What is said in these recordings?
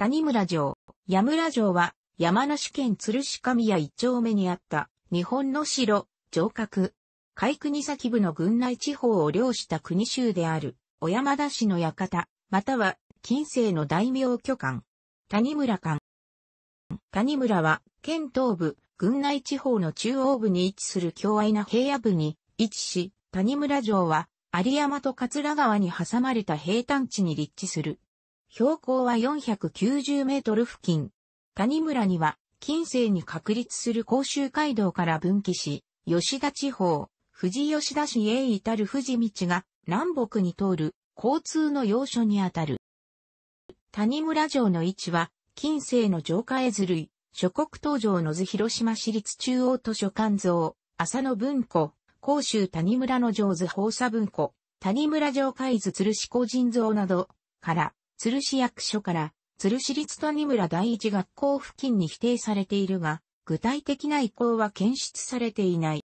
谷村城、矢村城は、山梨県鶴鹿宮一丁目にあった、日本の城、城郭。海国先部の郡内地方を領した国州である、小山田市の館、または、近世の大名居館。谷村館。谷村は、県東部、郡内地方の中央部に位置する強愛な平野部に位置し、谷村城は、有山と桂川に挟まれた平坦地に立地する標高は490メートル付近。谷村には、近世に確立する甲州街道から分岐し、吉田地方、富士吉田市へ至る富士道が南北に通る交通の要所にあたる。谷村城の位置は、近世の城下絵図類、諸国東城の図広島市立中央図書館像、浅野文庫、甲州谷村の城図放佐文庫、谷村城下絵図鶴志個人像など、から、鶴市役所から、鶴市立谷村第一学校付近に否定されているが、具体的な意向は検出されていない。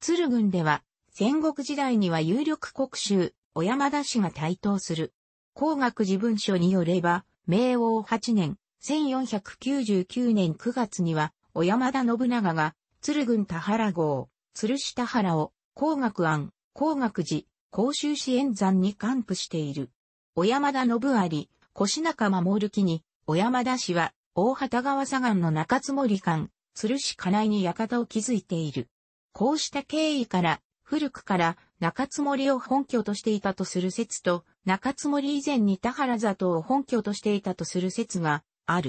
鶴郡では、戦国時代には有力国衆、小山田氏が台頭する。工学事文書によれば、明王8年、1499年9月には、小山田信長が、鶴郡田原号、鶴下原を、工学案、工学寺、甲州市援山に還付している。小山田信有、越中守木に、小山田氏は、大畑川左岸の中津森間、鶴市金井に館を築いている。こうした経緯から、古くから中津森を本拠としていたとする説と、中津森以前に田原里を本拠としていたとする説がある。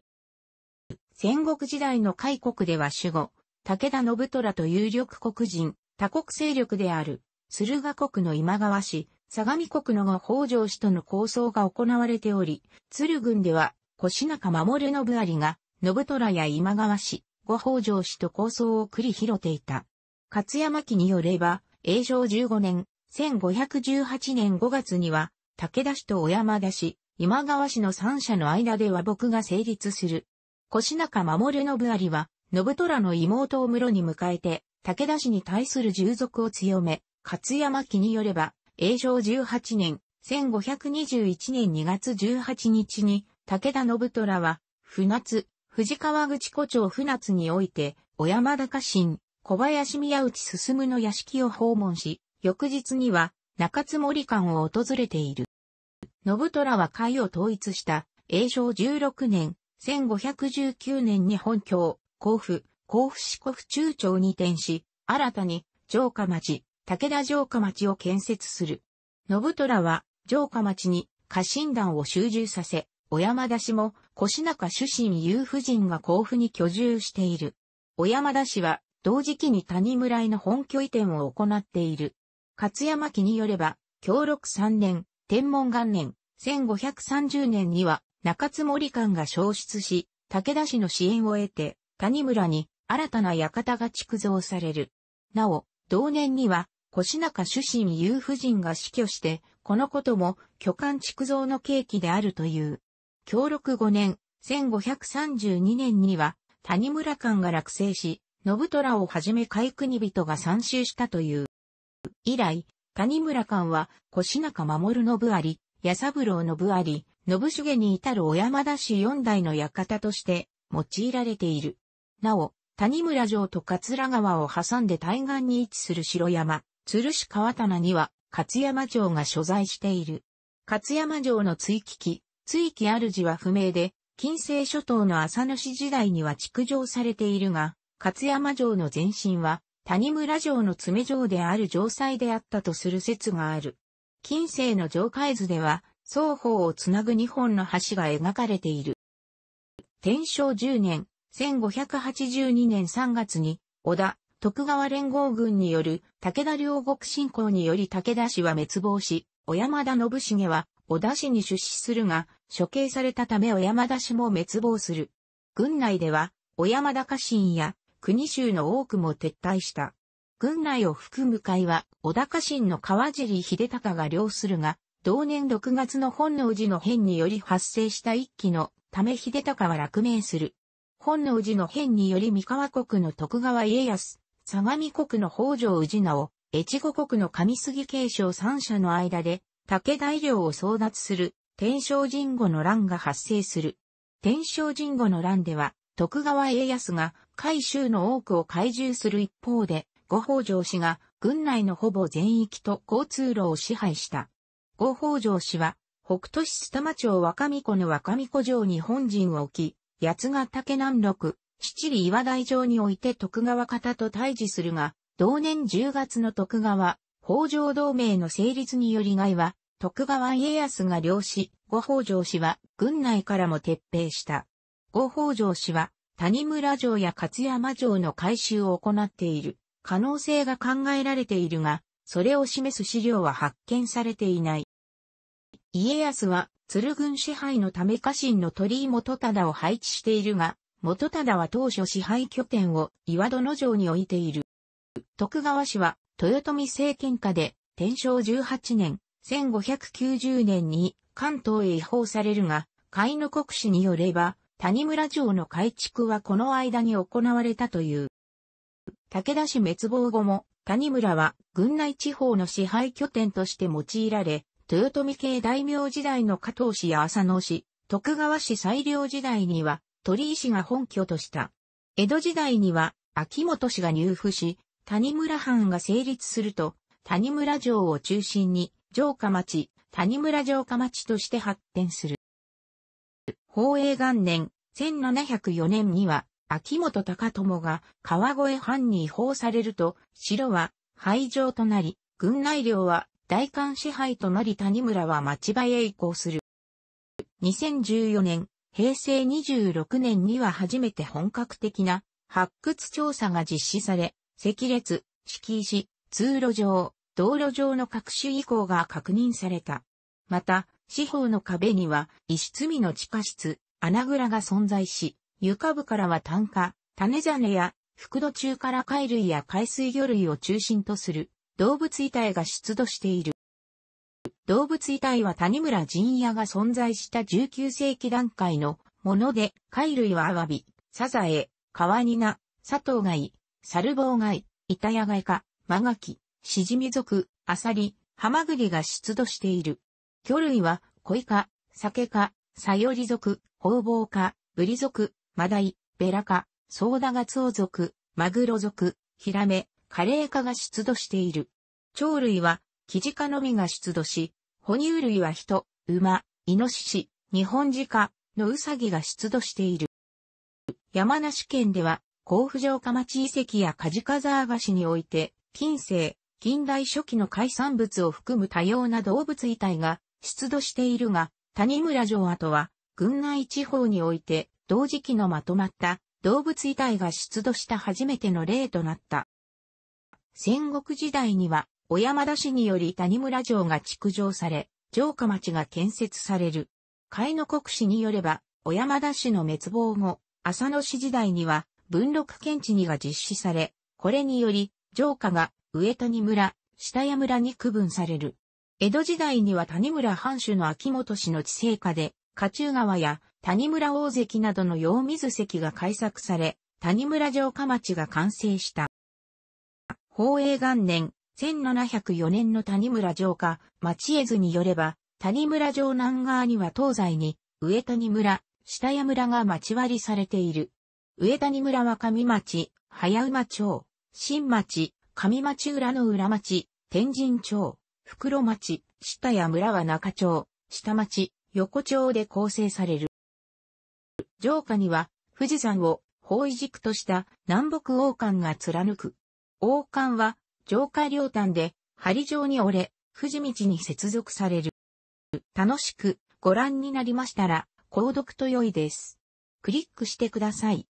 戦国時代の開国では守護、武田信虎と有力国人、他国勢力である、鶴河国の今川氏、相模国の後北条氏との構想が行われており、鶴郡では、腰中守信有が、信虎や今川氏、後北条氏と構想を繰り広げていた。勝山記によれば、永正15年、1518年5月には、武田氏と小山田氏、今川氏の三者の間で和睦が成立する。腰中守信有は、信虎の妹を室に迎えて、武田氏に対する従属を強め、勝山記によれば、永正18年、1521年2月18日に、武田信虎は、船津、藤川口湖町船津において、小山田家臣、小林宮内進の屋敷を訪問し、翌日には、中津森館を訪れている。信虎は会を統一した、永正16年、1519年に本郷、甲府、甲府市国府中町に転し、新たに、城下町、武田城下町を建設する。信虎は城下町に家臣団を集中させ、小山田氏も腰中主神有婦人が甲府に居住している。小山田氏は同時期に谷村への本拠移転を行っている。勝山記によれば、協禄3年、天文元年、1530年には中津森館が消失し、武田氏の支援を得て、谷村に新たな館が築造される。なお、同年には腰中主神裕夫人が死去して、このことも巨漢築造の契機であるという。協力5年、1532年には、谷村館が落成し、信虎をはじめ海国人が参集したという。以来、谷村館は、腰中守信有、八三郎信有、信重に至る小山田氏四代の館として用いられている。なお、谷村城と桂川を挟んで対岸に位置する城山、鶴市川棚には、勝山城が所在している。勝山城の追記記、追記主は不明で、近世諸島の浅野市時代には築城されているが、勝山城の前身は、谷村城の詰城である城塞であったとする説がある。近世の城海図では、双方をつなぐ二本の橋が描かれている。天正10年、1582年3月に、織田、徳川連合軍による武田両国侵攻により武田氏は滅亡し、小山田信繁は小田氏に出資するが、処刑されたため小山田氏も滅亡する。軍内では、小山田家臣や国衆の多くも撤退した。軍内を含む会は、小田家臣の川尻秀隆が領するが、同年6月の本能寺の変により発生した一期のため秀隆は落命する。本能寺の変により三河国の徳川家康、相模国の北条氏直、越後国の上杉継承三者の間で、武大領を争奪する、天正神後の乱が発生する。天正神後の乱では、徳川家康が、海州の多くを懐柔する一方で、五北条氏が、軍内のほぼ全域と交通路を支配した。五北条氏は、北都市須玉町若見子の若見湖城に本陣を置き、八ヶ岳南六、七里岩台城において徳川方と対峙するが、同年10月の徳川、北条同盟の成立により外は、徳川家康が領し、五北条氏は、軍内からも撤兵した。五北条氏は、谷村城や勝山城の改修を行っている、可能性が考えられているが、それを示す資料は発見されていない。家康は、鶴軍支配のため家臣の鳥居元忠を配置しているが、元忠は当初支配拠点を岩殿城に置いている。徳川氏は豊臣政権下で天正18年、1590年に関東へ移報されるが、海の国史によれば、谷村城の改築はこの間に行われたという。武田氏滅亡後も、谷村は軍内地方の支配拠点として用いられ、豊臣系大名時代の加藤氏や浅野氏、徳川氏最良時代には鳥居氏が本拠とした。江戸時代には、秋元氏が入府し、谷村藩が成立すると、谷村城を中心に、城下町、谷村城下町として発展する。宝永元年、1704年には、秋元高友が川越藩に移法されると、城は廃城となり、軍内領は大官支配となり谷村は町場へ移行する。2014年、平成26年には初めて本格的な発掘調査が実施され、赤列、敷石、通路上、道路上の各種遺構が確認された。また、四方の壁には、石積みの地下室、穴蔵が存在し、床部からは炭化、種種や、腹土中から貝類や海水魚類を中心とする動物遺体が出土している。動物遺体は谷村陣屋が存在した19世紀段階のもので、貝類はアワビ、サザエ、カワニナ、サトウガイ、サルボウガイ、イタヤガイカ、マガキ、シジミ族、アサリ、ハマグリが出土している。魚類は、コイカ、サケカ、サヨリ族、ホウボウカ、ブリ族、マダイ、ベラカ、ソウダガツオ族、マグロ族、ヒラメ、カレイカが出土している。鳥類は、キジ科のみが出土し、哺乳類は人、馬、イノシシ、日本ジカのウサギが出土している。山梨県では、甲府城下町遺跡や梶川沢市において、近世、近代初期の海産物を含む多様な動物遺体が出土しているが、谷村城跡は、群内地方において、同時期のまとまった動物遺体が出土した初めての例となった。戦国時代には、小山田氏により谷村城が築城され、城下町が建設される。海の国史によれば、小山田氏の滅亡後、浅野市時代には、文禄検地にが実施され、これにより、城下が上谷村、下谷村に区分される。江戸時代には谷村藩主の秋元氏の地政下で、家中川や谷村大関などの用水石が開削され、谷村城下町が完成した。宝永元年、1704年の谷村城下、町絵図によれば、谷村城南側には東西に、上谷村、下谷村が町割りされている。上谷村は上町、早馬町、新町、上町裏の裏町、天神町、袋町、下谷村は中町、下町、横町で構成される。城下には、富士山を方位軸とした南北王冠が貫く。王冠は上下両端で、針状に折れ、富士道に接続される。楽しくご覧になりましたら、購読と良いです。クリックしてください。